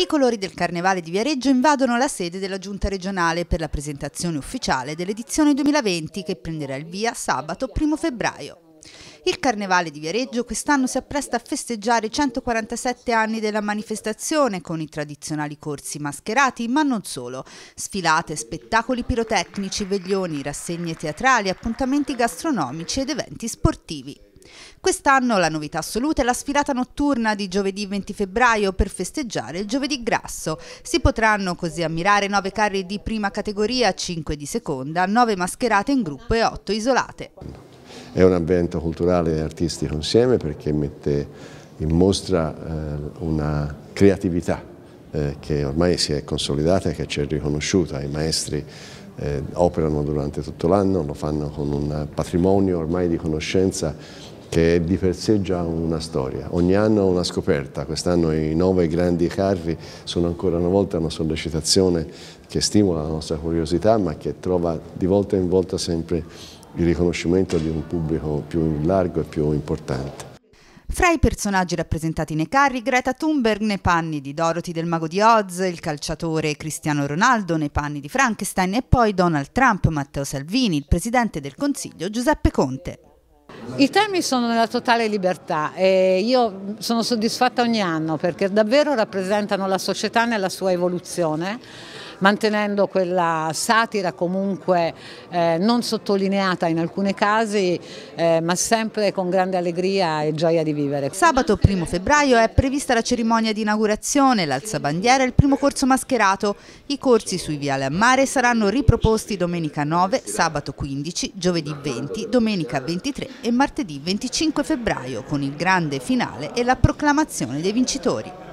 I colori del Carnevale di Viareggio invadono la sede della Giunta regionale per la presentazione ufficiale dell'edizione 2020 che prenderà il via sabato 1 febbraio. Il Carnevale di Viareggio quest'anno si appresta a festeggiare i 147 anni della manifestazione con i tradizionali corsi mascherati, ma non solo. Sfilate, spettacoli pirotecnici, veglioni, rassegne teatrali, appuntamenti gastronomici ed eventi sportivi. Quest'anno la novità assoluta è la sfilata notturna di giovedì 20 febbraio per festeggiare il giovedì grasso. Si potranno così ammirare 9 carri di prima categoria, 5 di seconda, 9 mascherate in gruppo e 8 isolate. È un avvento culturale e artistico insieme perché mette in mostra eh, una creatività eh, che ormai si è consolidata e che ci è riconosciuta. I maestri eh, operano durante tutto l'anno, lo fanno con un patrimonio ormai di conoscenza che di per sé già una storia. Ogni anno una scoperta, quest'anno i nove grandi carri sono ancora una volta una sollecitazione che stimola la nostra curiosità ma che trova di volta in volta sempre il riconoscimento di un pubblico più largo e più importante. Fra i personaggi rappresentati nei carri, Greta Thunberg nei panni di Dorothy del Mago di Oz, il calciatore Cristiano Ronaldo nei panni di Frankenstein e poi Donald Trump, Matteo Salvini, il presidente del Consiglio Giuseppe Conte. I temi sono nella totale libertà e io sono soddisfatta ogni anno perché davvero rappresentano la società nella sua evoluzione mantenendo quella satira comunque eh, non sottolineata in alcuni casi, eh, ma sempre con grande allegria e gioia di vivere. Sabato 1 febbraio è prevista la cerimonia di inaugurazione, l'alzabandiera e il primo corso mascherato. I corsi sui viale a mare saranno riproposti domenica 9, sabato 15, giovedì 20, domenica 23 e martedì 25 febbraio con il grande finale e la proclamazione dei vincitori.